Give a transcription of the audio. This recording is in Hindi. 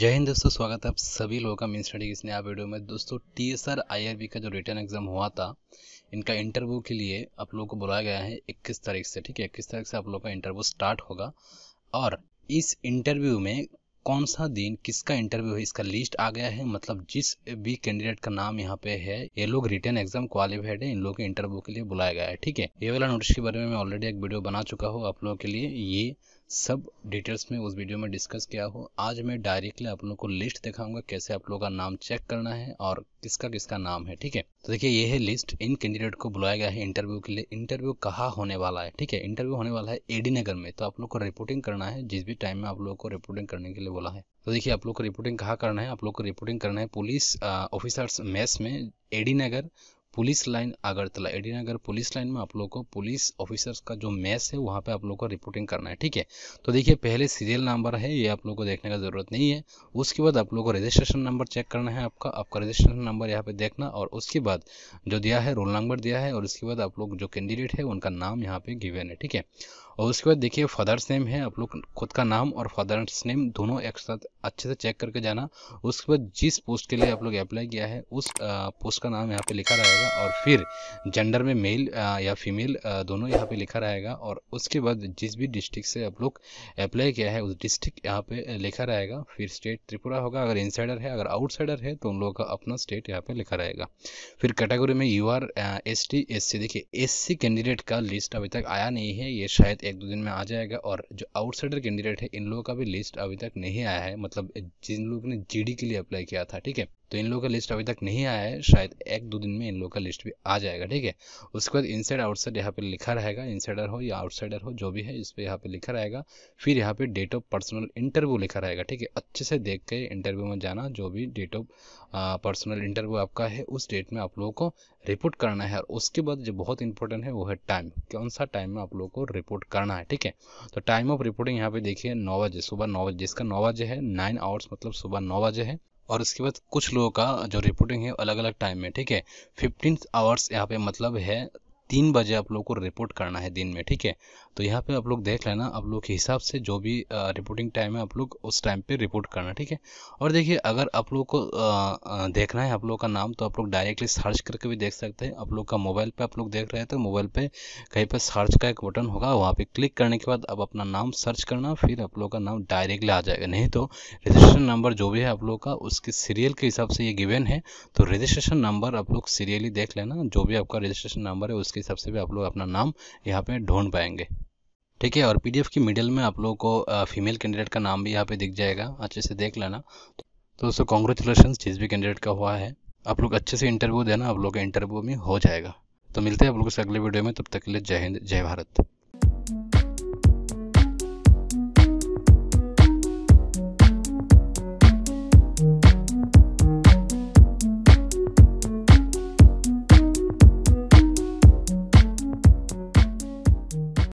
जय हिंद दोस्तों स्वागत है आप सभी लोगों का मीन स्टडी इस नया वीडियो में दोस्तों टी एस का जो रिटर्न एग्जाम हुआ था इनका इंटरव्यू के लिए आप लोगों को बुलाया गया है 21 तारीख से ठीक है 21 तारीख से आप लोगों का इंटरव्यू स्टार्ट होगा और इस इंटरव्यू में कौन सा दिन किसका इंटरव्यू है इसका लिस्ट आ गया है मतलब जिस भी कैंडिडेट का नाम यहाँ पे है ये लोग रिटर्न एग्जाम क्वालिफाइड है इन लोगों के इंटरव्यू के लिए बुलाया गया है ठीक है ये वाला नोटिस के बारे में ऑलरेडी एक वीडियो बना चुका हूँ आप लोगों के लिए ये सब डिटेल्स में उस वीडियो में डिस्कस किया हो आज मैं डायरेक्टली आप लोगों को लिस्ट दिखाऊंगा कैसे आप लोगों का नाम चेक करना है और किसका किसका नाम है ठीक है तो देखिए ये है लिस्ट इन कैंडिडेट को बुलाया गया है इंटरव्यू के लिए इंटरव्यू कहाँ होने वाला है ठीक है इंटरव्यू होने वाला है एडी नगर में तो आप लोग को रिपोर्टिंग करना है जिस भी टाइम में आप लोगों को रिपोर्टिंग करने के लिए बोला है तो देखिए आप लोग को रिपोर्टिंग कहाँ करना है आप लोग को रिपोर्टिंग करना है पुलिस ऑफिसर्स मेस में AD Nagar police line Agartala AD Nagar police line में आप लोग को पुलिस ऑफिसर्स का जो मैस है वहाँ पे आप लोग को रिपोर्टिंग करना है ठीक है तो देखिए पहले सीरियल नंबर है ये आप लोग को देखने का ज़रूरत नहीं है उसके बाद आप लोग को रजिस्ट्रेशन नंबर चेक करना है आपका आपका रजिस्ट्रेशन नंबर यहाँ पे देखना और उसके बाद जो दिया है रोल नंबर दिया है और उसके बाद आप लोग जो कैंडिडेट है उनका नाम यहाँ पे गिवेन है ठीक है और उसके बाद देखिए फादर्स नेम है आप लोग खुद का नाम और फादर्स नेम दोनों एक साथ अच्छे से चेक करके जाना उसके बाद जिस पोस्ट के लिए आप लोग अप्लाई किया है उस पोस्ट का नाम यहाँ पे लिखा रहेगा और फिर जेंडर में मेल या फीमेल दोनों यहाँ पे लिखा रहेगा और उसके बाद जिस भी डिस्ट्रिक्ट से आप लोग अप्लाई किया है उस डिस्ट्रिक्ट यहाँ पे लिखा रहेगा फिर स्टेट त्रिपुरा होगा अगर इनसाइडर है अगर आउटसाइडर है तो उन लोगों का अपना स्टेट यहाँ पे लिखा रहेगा फिर कैटेगरी में यू आर एस टी देखिए एस कैंडिडेट का लिस्ट अभी तक आया नहीं है ये शायद एक दो दिन में आ जाएगा और जो आउटसाइडर कैंडिडेट है इन लोगों का भी लिस्ट अभी तक नहीं आया है मतलब जिन लोगों ने जीडी के लिए अप्लाई किया था ठीक है तो इन लोगों का लिस्ट अभी तक नहीं आया है शायद एक दो दिन में इन लोगों का लिस्ट भी आ जाएगा ठीक है उसके बाद इनसाइड आउटसाइड यहाँ पे लिखा रहेगा इनसाइडर हो या आउटसाइडर हो जो भी है इस पर यहाँ पे लिखा रहेगा फिर यहाँ पे डेट ऑफ पर्सनल इंटरव्यू लिखा रहेगा ठीक है अच्छे से देख के इंटरव्यू में जाना जो भी डेट ऑफ पर्सनल इंटरव्यू आपका है उस डेट में आप लोगों को रिपोर्ट करना है और उसके बाद जो बहुत इंपॉर्टेंट है वो है टाइम कौन सा टाइम में आप लोगों को रिपोर्ट करना है ठीक है तो टाइम ऑफ रिपोर्टिंग यहाँ पे देखिए नौ बजे सुबह नौ बजे जिसका नौ बजे है नाइन आवर्स मतलब सुबह नौ बजे है और उसके बाद कुछ लोगों का जो रिपोर्टिंग है अलग अलग टाइम में ठीक है फिफ्टीन आवर्स यहाँ पे मतलब है तीन बजे आप लोग को रिपोर्ट करना है दिन में ठीक है तो यहाँ पे आप लोग देख लेना आप लोग के हिसाब से जो भी रिपोर्टिंग टाइम है आप लोग उस टाइम पे रिपोर्ट करना ठीक है और देखिए अगर आप लोग को देखना है आप लोग का नाम तो आप लोग डायरेक्टली सर्च करके भी देख सकते हैं आप लोग का मोबाइल पर आप लोग देख रहे हैं तो मोबाइल पर कहीं पर सर्च का एक बटन होगा वहाँ पर क्लिक करने के बाद आप अपना नाम सर्च करना फिर आप लोग का नाम डायरेक्टली आ जाएगा नहीं तो रजिस्ट्रेशन नंबर जो भी है आप लोग का उसके सीरियल के हिसाब से ये गिवेन है तो रजिस्ट्रेशन नंबर आप लोग सीरियली देख लेना जो भी आपका रजिस्ट्रेशन नंबर है उसके उसके हिसाब से भी आप लोग अपना नाम यहाँ पे ढूंढ पाएंगे ठीक है और पीडीएफ की मिडिल में आप लोगों को फीमेल कैंडिडेट का नाम भी यहाँ पे दिख जाएगा अच्छे से देख लेना तो दोस्तों कॉन्ग्रेचुलेशन जिस भी कैंडिडेट का हुआ है आप लोग अच्छे से इंटरव्यू देना आप लोग का इंटरव्यू में हो जाएगा तो मिलते हैं आप लोगों से अगले वीडियो में तब तक के लिए जय हिंद जय भारत